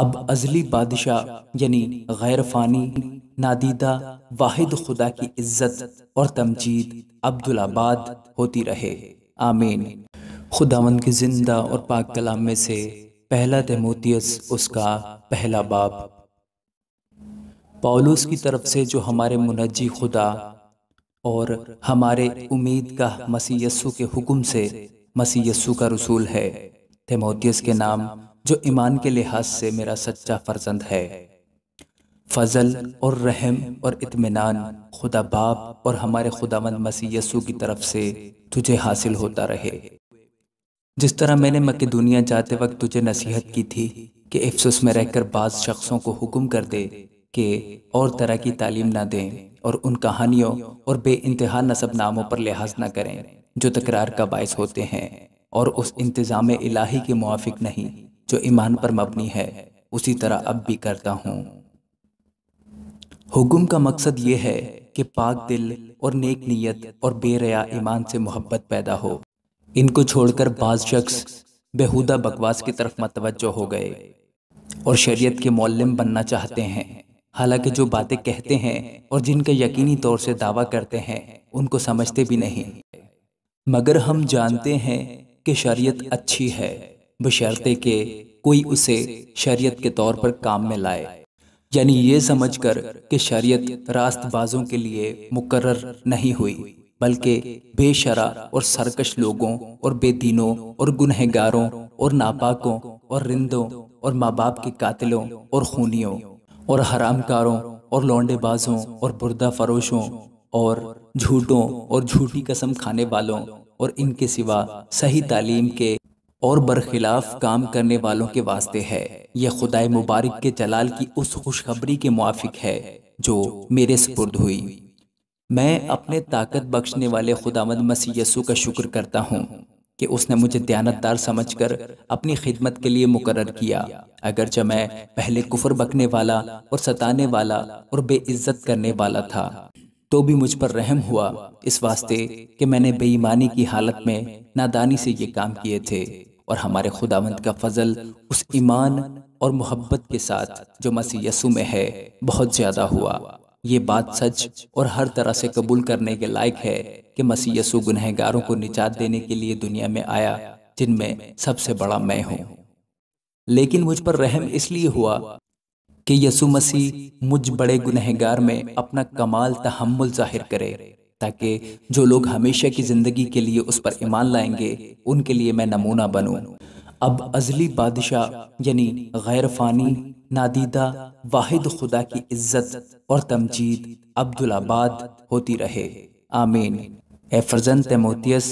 अब अजली बादशाह यानी गैर फानी नादीदा वाहिद खुदा की इज्जत और तमजीद अब्दुलाबाद होती रहे आमीन खुदावन के जिंदा और पाक कलाम में से पहला तैमोतियस उसका पहला बाब पौलुस की तरफ से जो हमारे मुनजी खुदा और हमारे उम्मीद का मसीह यस्सु के हुक्म से मसीह यस्सु का रसूल है तैमोतियस के नाम जो ईमान के लिहाज से मेरा सच्चा फर्जंद है फजल और रहम और इत्मीनान खुदा बाप और हमारे खुदावंद मसीह यसु की तरफ से तुझे हासिल होता रहे जिस तरह मैंने मक्के दुनिया जाते वक्त तुझे नसीहत की थी कि अफसोस में रहकर बाद शख्सों को हुक्म कर दे कि और तरह की तालीम ना दें और उन कहानियों और बे इंतहा नसब नामों पर लिहाज ना करें जो तकरार का बायस होते हैं और उस इंतज़ाम इलाही के मुआफ़ नहीं जो ईमान पर मबनी है उसी तरह अब भी करता हूँ हुक्म का मकसद ये है कि पाक दिल और नेक नीयत और बेरया ईमान से मोहब्बत पैदा हो इनको छोड़कर बाज शख्स बेहुदा बकवास की तरफ मतवजो हो गए और शरीयत के मौलम बनना चाहते हैं हालांकि जो बातें कहते हैं और जिनका यकीनी तौर से दावा करते हैं उनको समझते भी नहीं मगर हम जानते हैं कि शरीयत अच्छी है बशर्ते के कोई उसे शरीयत के तौर पर काम में लाए यानी ये समझकर कि शरीयत रास्तबाजों के लिए मुकर्र नहीं हुई बल्कि बेशरा और सरकश लोगों और बेदीनों और गुनहगारों और नापाकों और रिंदों और माँ बाप के कातिलों और खूनियों और हरामकारों और लौंडेबाजों और बुरदा फरोशों और झूठों और झूठी कसम खाने वालों और इनके सिवा सही तालीम के और बरखिलाफ काम करने वालों के वास्ते है यह खुदाए मुबारक के जलाल की उस खुशखबरी के मुआफिक है जो मेरे सपुर्द हुई मैं अपने ताकत बख्शने वाले खुदामद मसीह यसू का शुक्र करता हूँ कि उसने मुझे दयानतदार समझकर अपनी खिदमत के लिए मुकर किया अगरचे मैं पहले कुफर बकने वाला और सताने वाला और बेइज्जत करने वाला था तो भी मुझ पर रहम हुआ इस वास्ते कि मैंने बेईमानी की हालत में नादानी से ये काम किए थे और हमारे खुदावंत का फजल उस ईमान और मोहब्बत के साथ जो मसीह यसु में है बहुत ज़्यादा हुआ ये बात सच और हर तरह से कबूल करने के लायक है कि मसीह यसु गुनहगारों को निजात देने के लिए दुनिया में आया जिनमें सबसे बड़ा मैं हूं लेकिन मुझ पर रहम इसलिए हुआ कि यसु मसीह मुझ बड़े गुनहगार में अपना कमाल तहमुल जाहिर करे ताकि जो लोग हमेशा की ज़िंदगी के लिए उस पर ईमान लाएंगे उनके लिए मैं नमूना बनूँ अब अजली बादशाह यानी गैर फानी नादीदा वाहिद खुदा की इज्जत और तमजीद अब्दुलाबाद होती रहे आमीन ए फर्जन तैमोतियस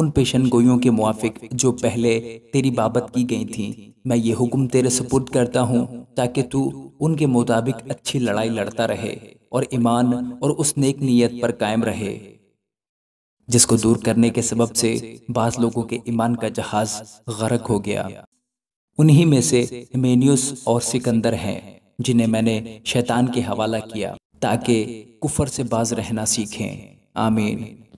उन पेशन गोयों के मुआफिक जो पहले तेरी बाबत की गई थी मैं ये हुक्म तेरे सपुर्द करता हूँ ताकि तू उनके मुताबिक अच्छी लड़ाई लड़ता रहे और ईमान और उस नेक नीयत पर कायम रहे जिसको दूर करने के सबब से बाज लोगों के ईमान का जहाज गरक हो गया उन्हीं में से मेन्यूस और सिकंदर हैं जिन्हें मैंने शैतान के हवाला किया ताकि कुफर से बाज रहना सीखें आमीन